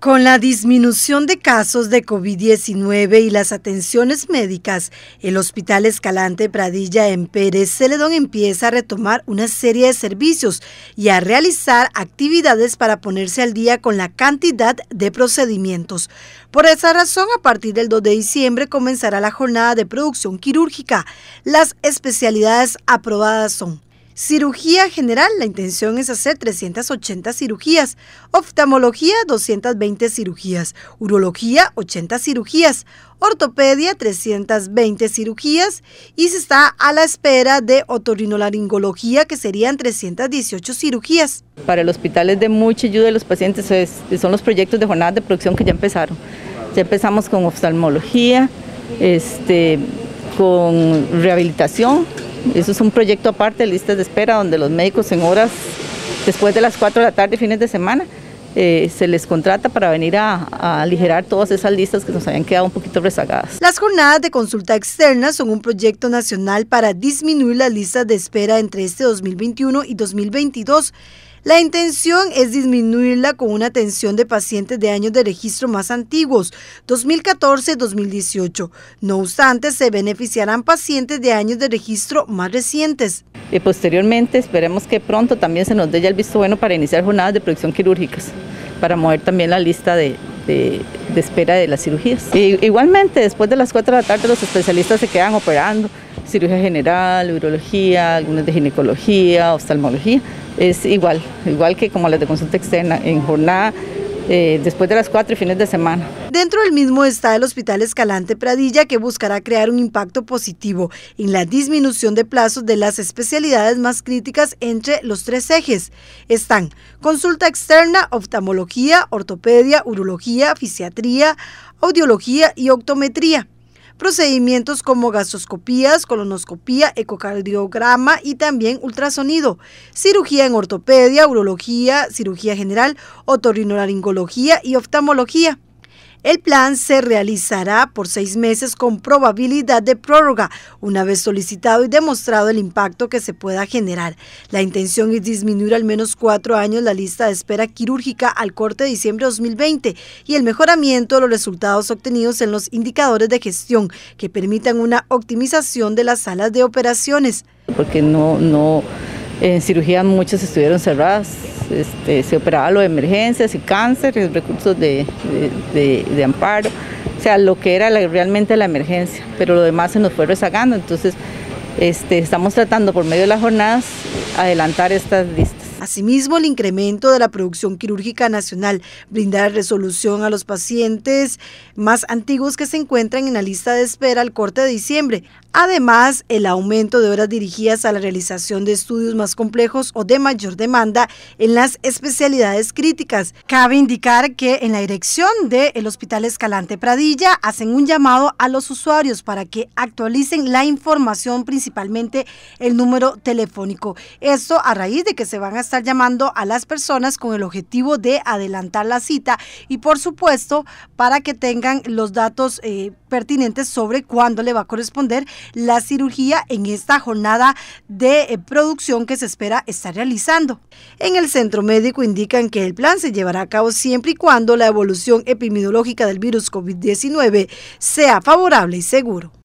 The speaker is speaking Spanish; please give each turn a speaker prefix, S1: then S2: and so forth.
S1: Con la disminución de casos de COVID-19 y las atenciones médicas, el Hospital Escalante Pradilla en Pérez Celedón empieza a retomar una serie de servicios y a realizar actividades para ponerse al día con la cantidad de procedimientos. Por esa razón, a partir del 2 de diciembre comenzará la jornada de producción quirúrgica. Las especialidades aprobadas son Cirugía general, la intención es hacer 380 cirugías. Oftalmología, 220 cirugías. Urología, 80 cirugías. Ortopedia, 320 cirugías. Y se está a la espera de otorrinolaringología, que serían 318 cirugías.
S2: Para el hospital es de mucha ayuda de los pacientes, son los proyectos de jornadas de producción que ya empezaron. Ya empezamos con oftalmología, este, con rehabilitación eso es un proyecto aparte, listas de espera, donde los médicos en horas después de las 4 de la tarde, fines de semana, eh, se les contrata para venir a, a, aligerar todas esas listas que nos habían quedado un poquito rezagadas.
S1: Las jornadas de consulta externa son un proyecto nacional para disminuir las listas de espera entre este 2021 y 2022 la intención es disminuirla con una atención de pacientes de años de registro más antiguos, 2014-2018. No obstante, se beneficiarán pacientes de años de registro más recientes. Y posteriormente esperemos
S2: que pronto también se nos dé el visto bueno para iniciar jornadas de producción quirúrgicas, para mover también la lista de de espera de las cirugías. igualmente, después de las 4 de la tarde los especialistas se quedan operando, cirugía general, urología, algunas de ginecología, oftalmología, es igual, igual que como las de consulta externa, en jornada, eh, después
S1: de las 4 y fines de semana. Dentro del mismo está el Hospital Escalante Pradilla, que buscará crear un impacto positivo en la disminución de plazos de las especialidades más críticas entre los tres ejes. Están consulta externa, oftalmología, ortopedia, urología, fisiatría, audiología y optometría procedimientos como gastroscopías, colonoscopía, ecocardiograma y también ultrasonido, cirugía en ortopedia, urología, cirugía general, otorrinolaringología y oftalmología. El plan se realizará por seis meses con probabilidad de prórroga, una vez solicitado y demostrado el impacto que se pueda generar. La intención es disminuir al menos cuatro años la lista de espera quirúrgica al corte de diciembre de 2020 y el mejoramiento de los resultados obtenidos en los indicadores de gestión que permitan una optimización de las salas de operaciones.
S2: Porque no, no en cirugía muchas estuvieron cerradas, este, se operaba lo de emergencias y cáncer, y recursos de, amparo, o sea, lo que era realmente la emergencia, pero lo demás se nos fue rezagando, entonces este, estamos tratando por medio de las jornadas adelantar
S1: estas listas. Asimismo, el incremento de la producción quirúrgica nacional brindará resolución a los pacientes más antiguos que se encuentran en la lista de espera al corte de diciembre. Además, el aumento de horas dirigidas a la realización de estudios más complejos o de mayor demanda en las especialidades críticas. Cabe indicar que en la dirección del Hospital Escalante Pradilla hacen un llamado a los usuarios para que actualicen la información, principalmente el número telefónico. Esto a raíz de que se van a estar llamando a las personas con el objetivo de adelantar la cita y por supuesto para que tengan los datos eh, pertinentes sobre cuándo le va a corresponder la cirugía en esta jornada de eh, producción que se espera estar realizando. En el centro médico indican que el plan se llevará a cabo siempre y cuando la evolución epidemiológica del virus COVID-19 sea favorable y seguro.